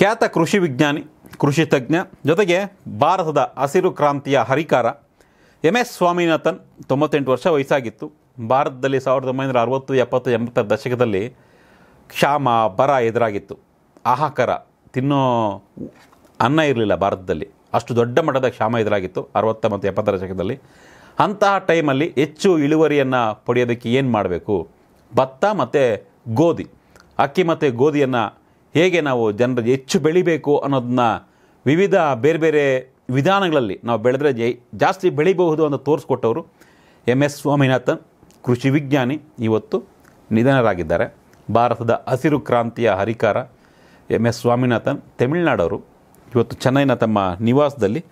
ಖ್ಯಾತ ಕೃಷಿ ವಿಜ್ಞಾನಿ ಕೃಷಿ ತಜ್ಞ ಜೊತೆಗೆ ಭಾರತದ ಹಸಿರು ಕ್ರಾಂತಿಯ ಹರಿಕಾರ ಎಮ್ ಎಸ್ ಸ್ವಾಮಿನಾಥನ್ ತೊಂಬತ್ತೆಂಟು ವರ್ಷ ವಯಸ್ಸಾಗಿತ್ತು ಭಾರತದಲ್ಲಿ ಸಾವಿರದ ಒಂಬೈನೂರ ಅರವತ್ತು ಎಪ್ಪತ್ತು ಎಂಬತ್ತರ ದಶಕದಲ್ಲಿ ಕ್ಷಾಮ ಬರ ಎದುರಾಗಿತ್ತು ಆಹಾಕಾರ ತಿನ್ನೋ ಅನ್ನ ಇರಲಿಲ್ಲ ಭಾರತದಲ್ಲಿ ಅಷ್ಟು ದೊಡ್ಡ ಮಟ್ಟದ ಕ್ಷಾಮ ಎದುರಾಗಿತ್ತು ಅರವತ್ತ ಮತ್ತು ಎಪ್ಪತ್ತರ ದಶಕದಲ್ಲಿ ಅಂತಹ ಟೈಮಲ್ಲಿ ಹೆಚ್ಚು ಇಳುವರಿಯನ್ನು ಪಡೆಯೋದಕ್ಕೆ ಏನು ಮಾಡಬೇಕು ಭತ್ತ ಮತ್ತು ಗೋಧಿ ಅಕ್ಕಿ ಮತ್ತು ಗೋಧಿಯನ್ನು ಹೇಗೆ ನಾವು ಜನರ ಹೆಚ್ಚು ಬೆಳಿಬೇಕು ಅನ್ನೋದನ್ನ ವಿವಿಧ ಬೇರೆ ಬೇರೆ ವಿಧಾನಗಳಲ್ಲಿ ನಾವು ಬೆಳೆದ್ರೆ ಜೈ ಜಾಸ್ತಿ ಬೆಳಿಬಹುದು ಅಂತ ತೋರಿಸ್ಕೊಟ್ಟವರು ಎಮ್ ಎಸ್ ಸ್ವಾಮಿನಾಥನ್ ಕೃಷಿ ವಿಜ್ಞಾನಿ ಇವತ್ತು ನಿಧನರಾಗಿದ್ದಾರೆ ಭಾರತದ ಹಸಿರು ಕ್ರಾಂತಿಯ ಹರಿಕಾರ ಎಮ್ ಎಸ್ ಸ್ವಾಮಿನಾಥನ್ ತಮಿಳುನಾಡವರು ಇವತ್ತು ಚೆನ್ನೈನ ತಮ್ಮ ನಿವಾಸದಲ್ಲಿ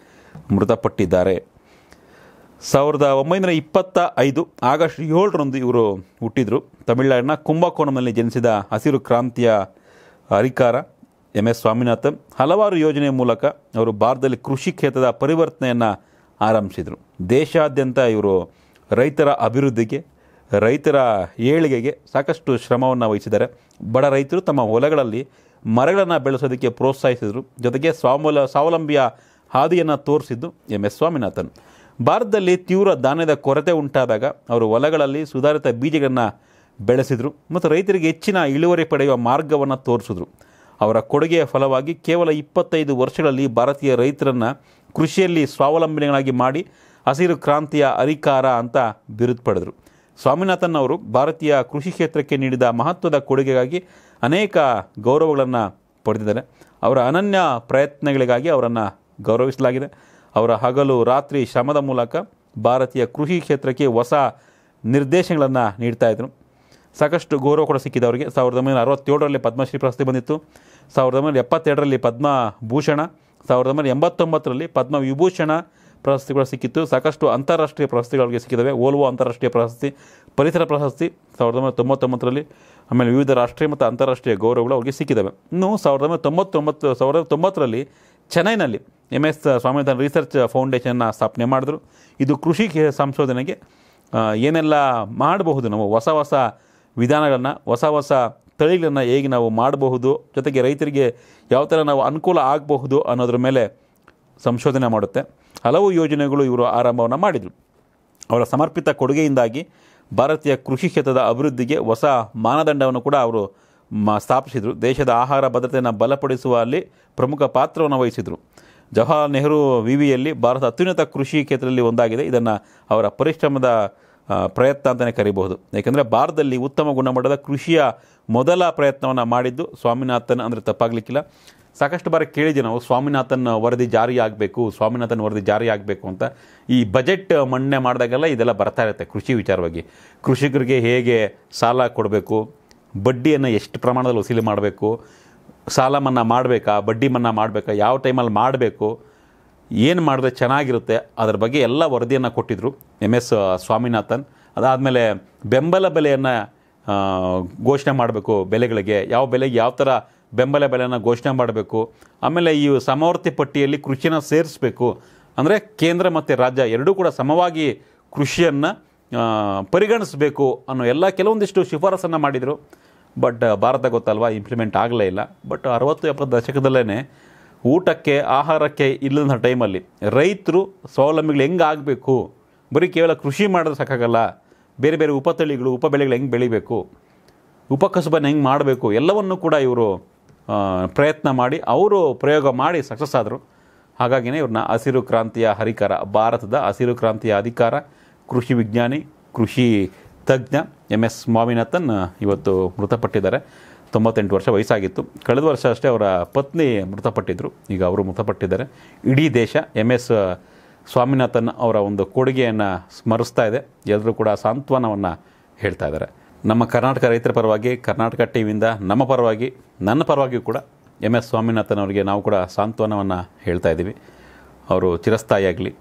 ಮೃತಪಟ್ಟಿದ್ದಾರೆ ಸಾವಿರದ ಒಂಬೈನೂರ ಇಪ್ಪತ್ತ ಐದು ಆಗಸ್ಟ್ ಏಳರಂದು ಇವರು ಹುಟ್ಟಿದ್ರು ತಮಿಳ್ನಾಡಿನ ಕುಂಭಕೋಣದಲ್ಲಿ ಜನಿಸಿದ ಹಸಿರು ಕ್ರಾಂತಿಯ ಹರಿಕಾರ ಎಂ ಎಸ್ ಸ್ವಾಮಿನಾಥನ್ ಹಲವಾರು ಯೋಜನೆಯ ಮೂಲಕ ಅವರು ಭಾರತದಲ್ಲಿ ಕೃಷಿ ಕ್ಷೇತ್ರದ ಪರಿವರ್ತನೆಯನ್ನು ಆರಂಭಿಸಿದರು ದೇಶಾದ್ಯಂತ ಇವರು ರೈತರ ಅಭಿವೃದ್ಧಿಗೆ ರೈತರ ಏಳಿಗೆಗೆ ಸಾಕಷ್ಟು ಶ್ರಮವನ್ನು ವಹಿಸಿದ್ದಾರೆ ಬಡ ರೈತರು ತಮ್ಮ ಹೊಲಗಳಲ್ಲಿ ಮರಗಳನ್ನು ಬೆಳೆಸೋದಕ್ಕೆ ಪ್ರೋತ್ಸಾಹಿಸಿದರು ಜೊತೆಗೆ ಸ್ವಾವಲ ಸ್ವಾವಲಂಬಿಯ ಹಾದಿಯನ್ನು ತೋರಿಸಿದ್ದು ಎಂ ಎಸ್ ಸ್ವಾಮಿನಾಥನ್ ಭಾರತದಲ್ಲಿ ತೀವ್ರ ಧಾನ್ಯದ ಕೊರತೆ ಉಂಟಾದಾಗ ಅವರು ಹೊಲಗಳಲ್ಲಿ ಸುಧಾರಿತ ಬೀಜಗಳನ್ನು ಬೆಳೆಸಿದರು ಮತ್ತು ರೈತರಿಗೆ ಹೆಚ್ಚಿನ ಇಳುವರಿ ಪಡೆಯುವ ಮಾರ್ಗವನ್ನು ತೋರಿಸಿದ್ರು ಅವರ ಕೊಡುಗೆಯ ಫಲವಾಗಿ ಕೇವಲ ಇಪ್ಪತ್ತೈದು ವರ್ಷಗಳಲ್ಲಿ ಭಾರತೀಯ ರೈತರನ್ನು ಕೃಷಿಯಲ್ಲಿ ಸ್ವಾವಲಂಬಿಗಳಾಗಿ ಮಾಡಿ ಹಸಿರು ಕ್ರಾಂತಿಯ ಅರಿಕಾರ ಅಂತ ಬಿರುದು ಪಡೆದರು ಸ್ವಾಮಿನಾಥನ್ ಅವರು ಭಾರತೀಯ ಕೃಷಿ ಕ್ಷೇತ್ರಕ್ಕೆ ನೀಡಿದ ಮಹತ್ವದ ಕೊಡುಗೆಗಾಗಿ ಅನೇಕ ಗೌರವಗಳನ್ನು ಪಡೆದಿದ್ದಾರೆ ಅವರ ಅನನ್ಯ ಪ್ರಯತ್ನಗಳಿಗಾಗಿ ಅವರನ್ನು ಗೌರವಿಸಲಾಗಿದೆ ಅವರ ಹಗಲು ರಾತ್ರಿ ಶ್ರಮದ ಮೂಲಕ ಭಾರತೀಯ ಕೃಷಿ ಕ್ಷೇತ್ರಕ್ಕೆ ಹೊಸ ನಿರ್ದೇಶನಗಳನ್ನು ಇದ್ದರು ಸಾಕಷ್ಟು ಗೌರವ ಕೂಡ ಸಿಕ್ಕಿದೆ ಅವರಿಗೆ ಸಾವಿರದ ಒಂಬೈನೂರ ಅರವತ್ತೇಳರಲ್ಲಿ ಪದ್ಮಶ್ರೀ ಪ್ರಶಸ್ತಿ ಬಂದಿತ್ತು ಸಾವಿರದ ಒಂಬೈನೂರ ಎಪ್ಪತ್ತೆರಡರಲ್ಲಿ ಪದ್ಮಭೂಷಣ ಸಾವಿರದ ಒಂಬೈನೂರ ಎಂಬತ್ತೊಂಬತ್ತರಲ್ಲಿ ಪದ್ಮ ವಿಭೂಷಣ ಪ್ರಶಸ್ತಿಗಳು ಸಿಕ್ಕಿತ್ತು ಸಾಕಷ್ಟು ಅಂತಾರಾಷ್ಟ್ರೀಯ ಪ್ರಶಸ್ತಿಗಳಿಗೆ ಸಿಕ್ಕಿದ್ದಾವೆ ಓಲ್ವೋ ಅಂತಾರಾಷ್ಟ್ರೀಯ ಪ್ರಶಸ್ತಿ ಪರಿಸರ ಪ್ರಶಸ್ತಿ ಸಾವಿರದ ಒಂಬೈನೂರ ತೊಂಬತ್ತೊಂಬತ್ತರಲ್ಲಿ ಆಮೇಲೆ ವಿವಿಧ ರಾಷ್ಟ್ರೀಯ ಮತ್ತು ಅಂತಾರಾಷ್ಟ್ರೀಯ ಗೌರವಗಳು ಅವರಿಗೆ ಸಿಕ್ಕಿದ್ದಾವೆ ಇನ್ನು ಸಾವಿರದ ಒಂಬೈನೂರ ತೊಂಬತ್ತೊಂಬತ್ತು ಸಾವಿರದ ತೊಂಬತ್ತರಲ್ಲಿ ಚೆನ್ನೈನಲ್ಲಿ ಎಮ್ ಎಸ್ ಸ್ವಾಮಿನಾಥನ್ ರಿಸರ್ಚ್ ಫೌಂಡೇಶನ್ನ ಸ್ಥಾಪನೆ ಮಾಡಿದ್ರು ಇದು ಕೃಷಿ ಸಂಶೋಧನೆಗೆ ಏನೆಲ್ಲ ಮಾಡಬಹುದು ನಾವು ಹೊಸ ಹೊಸ ವಿಧಾನಗಳನ್ನು ಹೊಸ ಹೊಸ ತಳಿಗಳನ್ನು ಹೇಗೆ ನಾವು ಮಾಡಬಹುದು ಜೊತೆಗೆ ರೈತರಿಗೆ ಯಾವ ಥರ ನಾವು ಅನುಕೂಲ ಆಗಬಹುದು ಅನ್ನೋದ್ರ ಮೇಲೆ ಸಂಶೋಧನೆ ಮಾಡುತ್ತೆ ಹಲವು ಯೋಜನೆಗಳು ಇವರು ಆರಂಭವನ್ನು ಮಾಡಿದರು ಅವರ ಸಮರ್ಪಿತ ಕೊಡುಗೆಯಿಂದಾಗಿ ಭಾರತೀಯ ಕೃಷಿ ಕ್ಷೇತ್ರದ ಅಭಿವೃದ್ಧಿಗೆ ಹೊಸ ಮಾನದಂಡವನ್ನು ಕೂಡ ಅವರು ಸ್ಥಾಪಿಸಿದರು ದೇಶದ ಆಹಾರ ಭದ್ರತೆಯನ್ನು ಬಲಪಡಿಸುವಲ್ಲಿ ಪ್ರಮುಖ ಪಾತ್ರವನ್ನು ವಹಿಸಿದರು ಜವಾಹರ್ಲಾಲ್ ನೆಹರು ವಿವಿಯಲ್ಲಿ ಭಾರತ ಅತ್ಯುನ್ನತ ಕೃಷಿ ಕ್ಷೇತ್ರದಲ್ಲಿ ಒಂದಾಗಿದೆ ಇದನ್ನು ಅವರ ಪರಿಶ್ರಮದ ಪ್ರಯತ್ನ ಅಂತಲೇ ಕರಿಬಹುದು ಏಕೆಂದರೆ ಭಾರತದಲ್ಲಿ ಉತ್ತಮ ಗುಣಮಟ್ಟದ ಕೃಷಿಯ ಮೊದಲ ಪ್ರಯತ್ನವನ್ನು ಮಾಡಿದ್ದು ಸ್ವಾಮಿನಾಥನ್ ಅಂದರೆ ತಪ್ಪಾಗಲಿಕ್ಕಿಲ್ಲ ಸಾಕಷ್ಟು ಬಾರಿ ಕೇಳಿದೀವಿ ನಾವು ಸ್ವಾಮಿನಾಥನ್ ವರದಿ ಜಾರಿಯಾಗಬೇಕು ಸ್ವಾಮಿನಾಥನ್ ವರದಿ ಜಾರಿಯಾಗಬೇಕು ಅಂತ ಈ ಬಜೆಟ್ ಮಣ್ಣೆ ಮಾಡಿದಾಗೆಲ್ಲ ಇದೆಲ್ಲ ಬರ್ತಾ ಇರುತ್ತೆ ಕೃಷಿ ವಿಚಾರವಾಗಿ ಕೃಷಿಕರಿಗೆ ಹೇಗೆ ಸಾಲ ಕೊಡಬೇಕು ಬಡ್ಡಿಯನ್ನು ಎಷ್ಟು ಪ್ರಮಾಣದಲ್ಲಿ ವಸೂಲಿ ಮಾಡಬೇಕು ಸಾಲ ಮನ್ನಾ ಮಾಡಬೇಕಾ ಬಡ್ಡಿ ಮನ್ನಾ ಮಾಡಬೇಕಾ ಯಾವ ಟೈಮಲ್ಲಿ ಮಾಡಬೇಕು ಏನು ಮಾಡಿದ್ರೆ ಚೆನ್ನಾಗಿರುತ್ತೆ ಅದರ ಬಗ್ಗೆ ಎಲ್ಲ ವರದಿಯನ್ನು ಕೊಟ್ಟಿದ್ದರು ಎಮ್ ಎಸ್ ಸ್ವಾಮಿನಾಥನ್ ಅದಾದಮೇಲೆ ಬೆಂಬಲ ಬೆಲೆಯನ್ನು ಘೋಷಣೆ ಮಾಡಬೇಕು ಬೆಲೆಗಳಿಗೆ ಯಾವ ಬೆಲೆಗೆ ಯಾವ ಥರ ಬೆಂಬಲ ಬೆಲೆಯನ್ನು ಘೋಷಣೆ ಮಾಡಬೇಕು ಆಮೇಲೆ ಈ ಸಮವರ್ತಿ ಪಟ್ಟಿಯಲ್ಲಿ ಕೃಷಿನ ಸೇರಿಸಬೇಕು ಅಂದರೆ ಕೇಂದ್ರ ಮತ್ತು ರಾಜ್ಯ ಎರಡೂ ಕೂಡ ಸಮವಾಗಿ ಕೃಷಿಯನ್ನು ಪರಿಗಣಿಸಬೇಕು ಅನ್ನೋ ಎಲ್ಲ ಕೆಲವೊಂದಿಷ್ಟು ಶಿಫಾರಸನ್ನು ಮಾಡಿದರು ಬಟ್ ಭಾರತ ಗೊತ್ತಲ್ವ ಇಂಪ್ಲಿಮೆಂಟ್ ಆಗಲೇ ಇಲ್ಲ ಬಟ್ ಅರವತ್ತು ಎಪ್ಪತ್ತು ದಶಕದಲ್ಲೇ ಊಟಕ್ಕೆ ಆಹಾರಕ್ಕೆ ಇಲ್ಲದಂಥ ಟೈಮಲ್ಲಿ ರೈತರು ಸ್ವಾವಲಂಬಿಗಳು ಹೆಂಗೆ ಆಗಬೇಕು ಬರೀ ಕೇವಲ ಕೃಷಿ ಮಾಡಿದ್ರೆ ಸಾಕಾಗಲ್ಲ ಬೇರೆ ಬೇರೆ ಉಪತಳಿಗಳು ಬೆಳೆಗಳು ಹೆಂಗೆ ಬೆಳಿಬೇಕು ಉಪಕಸುಬನ್ನು ಹೆಂಗೆ ಮಾಡಬೇಕು ಎಲ್ಲವನ್ನು ಕೂಡ ಇವರು ಪ್ರಯತ್ನ ಮಾಡಿ ಅವರು ಪ್ರಯೋಗ ಮಾಡಿ ಸಕ್ಸಸ್ ಆದರು ಹಾಗಾಗಿನೇ ಇವ್ರನ್ನ ಹಸಿರು ಕ್ರಾಂತಿಯ ಹರಿಕಾರ ಭಾರತದ ಹಸಿರು ಕ್ರಾಂತಿಯ ಅಧಿಕಾರ ಕೃಷಿ ವಿಜ್ಞಾನಿ ಕೃಷಿ ತಜ್ಞ ಎಮ್ ಎಸ್ ಸ್ವಾಮಿನಾಥನ್ ಇವತ್ತು ಮೃತಪಟ್ಟಿದ್ದಾರೆ ತೊಂಬತ್ತೆಂಟು ವರ್ಷ ವಯಸ್ಸಾಗಿತ್ತು ಕಳೆದ ವರ್ಷ ಅಷ್ಟೇ ಅವರ ಪತ್ನಿ ಮೃತಪಟ್ಟಿದ್ದರು ಈಗ ಅವರು ಮೃತಪಟ್ಟಿದ್ದಾರೆ ಇಡೀ ದೇಶ ಎಮ್ ಎಸ್ ಸ್ವಾಮಿನಾಥನ್ ಅವರ ಒಂದು ಕೊಡುಗೆಯನ್ನು ಸ್ಮರಿಸ್ತಾ ಇದೆ ಎಲ್ಲರೂ ಕೂಡ ಸಾಂತ್ವನವನ್ನು ಹೇಳ್ತಾ ಇದ್ದಾರೆ ನಮ್ಮ ಕರ್ನಾಟಕ ರೈತರ ಪರವಾಗಿ ಕರ್ನಾಟಕ ಟಿವಿಯಿಂದ ನಮ್ಮ ಪರವಾಗಿ ನನ್ನ ಪರವಾಗಿಯೂ ಕೂಡ ಎಮ್ ಎಸ್ ಸ್ವಾಮಿನಾಥನ್ ಅವರಿಗೆ ನಾವು ಕೂಡ ಸಾಂತ್ವನವನ್ನು ಹೇಳ್ತಾ ಇದ್ದೀವಿ ಅವರು ಚಿರಸ್ಥಾಯಿಯಾಗಲಿ